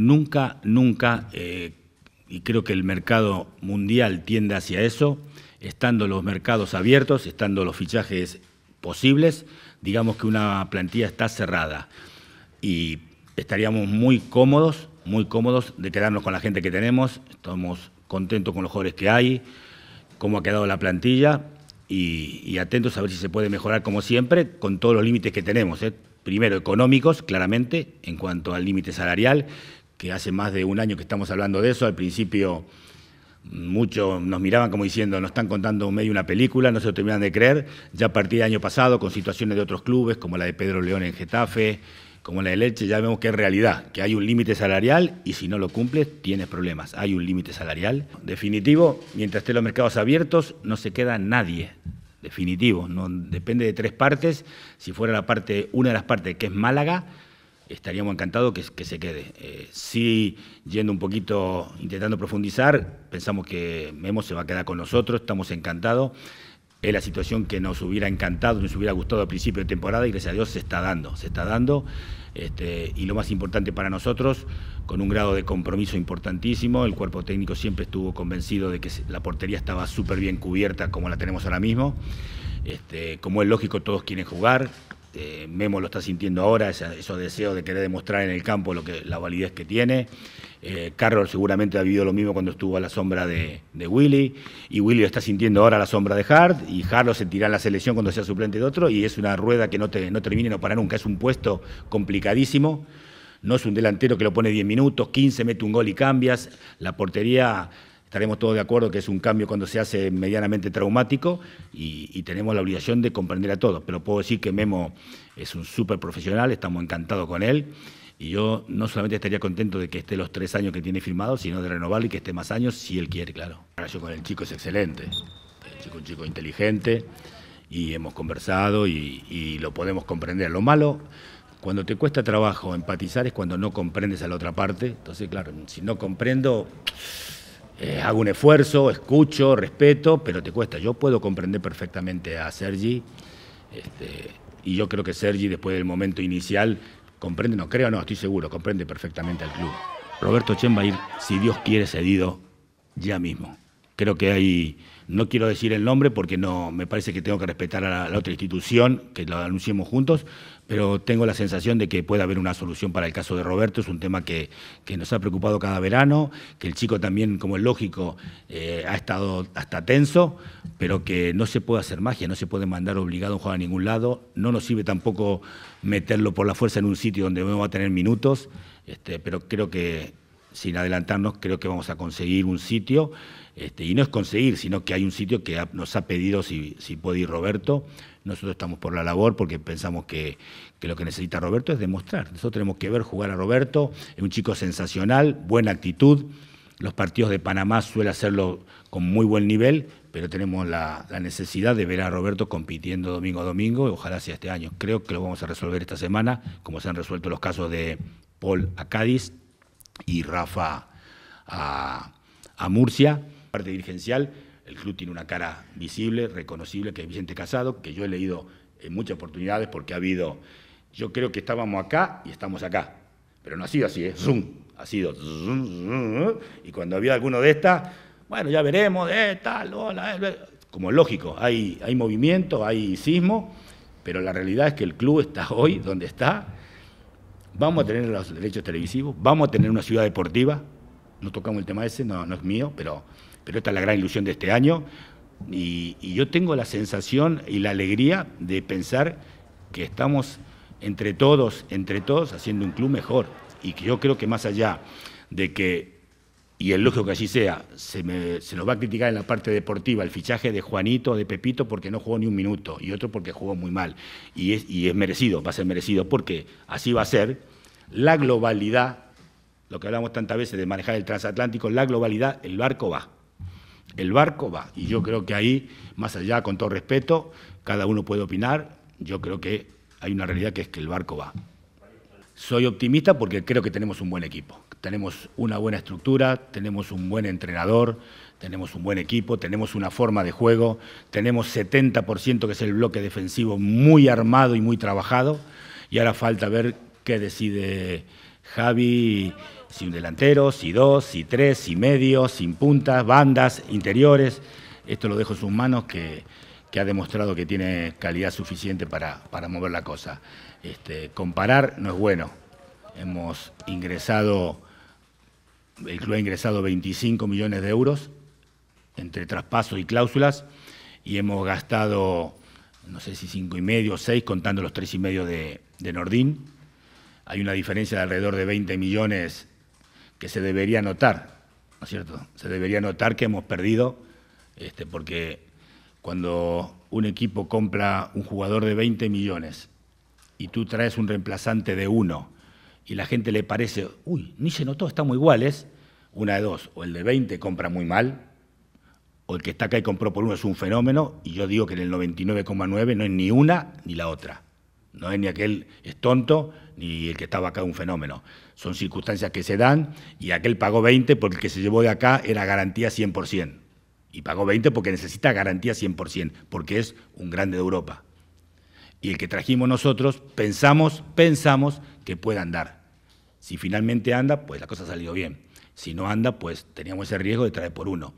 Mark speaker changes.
Speaker 1: nunca, nunca, eh, y creo que el mercado mundial tiende hacia eso, estando los mercados abiertos, estando los fichajes posibles, digamos que una plantilla está cerrada y estaríamos muy cómodos, muy cómodos de quedarnos con la gente que tenemos, estamos contentos con los jugadores que hay, cómo ha quedado la plantilla y, atentos a ver si se puede mejorar como siempre con todos los límites que tenemos. ¿eh? Primero económicos, claramente, en cuanto al límite salarial, que hace más de un año que estamos hablando de eso. Al principio muchos nos miraban como diciendo, nos están contando medio una película, no se lo terminan de creer. Ya a partir del año pasado, con situaciones de otros clubes, como la de Pedro León en Getafe, como la de Leche, ya vemos que es realidad, que hay un límite salarial y si no lo cumples tienes problemas. Hay un límite salarial. Definitivo, mientras estén los mercados abiertos, no se queda nadie. Definitivo, no, depende de tres partes. Si fuera la parte, una de las partes que es Málaga, estaríamos encantados que, se quede. si eh, sí, yendo un poquito, intentando profundizar, pensamos que Memo se va a quedar con nosotros, estamos encantados. Es la situación que nos hubiera encantado, nos hubiera gustado al principio de temporada y gracias a Dios se está dando, se está dando. Este, y lo más importante para nosotros, con un grado de compromiso importantísimo, el cuerpo técnico siempre estuvo convencido de que la portería estaba súper bien cubierta como la tenemos ahora mismo. Este, como es lógico, todos quieren jugar, este, Memo lo está sintiendo ahora, esos deseos de querer demostrar en el campo lo que, la validez que tiene. Eh, Carlos seguramente ha vivido lo mismo cuando estuvo a la sombra de, Willy, y Willy lo está sintiendo ahora a la sombra de Hart, y Hart lo sentirá en la selección cuando sea suplente de otro, y es una rueda que no, te, no termina no para nunca. Es un puesto complicadísimo. No es un delantero que lo pone 10 minutos, 15, mete un gol y cambias. La portería estaremos todos de acuerdo que es un cambio cuando se hace medianamente traumático y, tenemos la obligación de comprender a todos. Pero puedo decir que Memo es un súper profesional, estamos encantados con él. Y yo no solamente estaría contento de que esté los tres años que tiene firmado, sino de renovarlo y que esté más años si él quiere, claro. La relación con el chico es excelente. El chico es un chico inteligente y hemos conversado y, lo podemos comprender. Lo malo, cuando te cuesta trabajo empatizar es cuando no comprendes a la otra parte. Entonces, claro, si no comprendo, eh, hago un esfuerzo, escucho, respeto, pero te cuesta. Yo puedo comprender perfectamente a Sergi, este, y yo creo que Sergi, después del momento inicial, comprende, no creo, no, estoy seguro, comprende perfectamente al club. Roberto Chen va a ir, si Dios quiere, cedido ya mismo. Creo que hay, no quiero decir el nombre porque no, me parece que tengo que respetar a la, otra institución, que lo anunciemos juntos, pero tengo la sensación de que puede haber una solución para el caso de Roberto. Es un tema que, nos ha preocupado cada verano, que el chico también, como es lógico, eh, ha estado hasta tenso, pero que no se puede hacer magia, no se puede mandar obligado a un a ningún lado. No nos sirve tampoco meterlo por la fuerza en un sitio donde no va a tener minutos, este, pero creo que sin adelantarnos, creo que vamos a conseguir un sitio, este, y no es conseguir, sino que hay un sitio que nos ha pedido si, si, puede ir Roberto. Nosotros estamos por la labor porque pensamos que, lo que necesita Roberto es demostrar. Nosotros tenemos que ver jugar a Roberto, es un chico sensacional, buena actitud. Los partidos de Panamá suele hacerlo con muy buen nivel, pero tenemos la, la necesidad de ver a Roberto compitiendo domingo a domingo, y ojalá sea este año. Creo que lo vamos a resolver esta semana, como se han resuelto los casos de Paul a Cádiz, y Rafa a, Murcia, parte dirigencial. El club tiene una cara visible, reconocible, que es Vicente Casado, que yo he leído en muchas oportunidades porque ha habido, yo creo que estábamos acá y estamos acá, pero no ha sido así, ¿eh? zoom, ha sido y cuando había alguno de estas, bueno, ya veremos, de eh, tal, eh, eh. como lógico, hay, hay movimiento, hay sismo, pero la realidad es que el club está hoy donde está, vamos a tener los derechos televisivos, vamos a tener una ciudad deportiva, no tocamos el tema ese, no, no es mío, pero, pero esta es la gran ilusión de este año, y, y, yo tengo la sensación y la alegría de pensar que estamos entre todos, entre todos, haciendo un club mejor, y que yo creo que más allá de que y es lógico que así sea, se, nos va a criticar en la parte deportiva el fichaje de Juanito, de Pepito, porque no jugó ni un minuto, y otro porque jugó muy mal. Y y es merecido, va a ser merecido, porque así va a ser la globalidad, lo que hablamos tantas veces de manejar el transatlántico, la globalidad, el barco va. El barco va. Y yo creo que ahí, más allá, con todo respeto, cada uno puede opinar, yo creo que hay una realidad que es que el barco va. Soy optimista porque creo que tenemos un buen equipo. Tenemos una buena estructura, tenemos un buen entrenador, tenemos un buen equipo, tenemos una forma de juego, tenemos 70% que es el bloque defensivo muy armado y muy trabajado. Y ahora falta ver qué decide Javi, si un delantero, si dos, si tres, si medio, sin puntas, bandas, interiores. Esto lo dejo en sus manos que que ha demostrado que tiene calidad suficiente para, para mover la cosa. Este, comparar no es bueno. Hemos ingresado, el club ha ingresado 25 millones de euros entre traspasos y cláusulas y hemos gastado, no sé si cinco y medio o seis, contando los tres y medio de, de Nordín. Hay una diferencia de alrededor de 20 millones que se debería notar, ¿no es cierto? Se debería notar que hemos perdido, este, porque cuando un equipo compra un jugador de 20 millones y tú traes un reemplazante de uno y la gente le parece, uy, ni se notó, estamos iguales, una de dos, o el de 20 compra muy mal, o el que está acá y compró por uno es un fenómeno, y yo digo que en el 99,9 no es ni una ni la otra. No es ni aquel es tonto, ni el que estaba acá un fenómeno. Son circunstancias que se dan y aquel pagó 20 porque el que se llevó de acá era garantía 100%. Y pagó 20 porque necesita garantía 100%, porque es un grande de Europa. Y el que trajimos nosotros, pensamos, pensamos que puede andar. Si finalmente anda, pues la cosa ha salido bien. Si no anda, pues teníamos ese riesgo de traer por uno.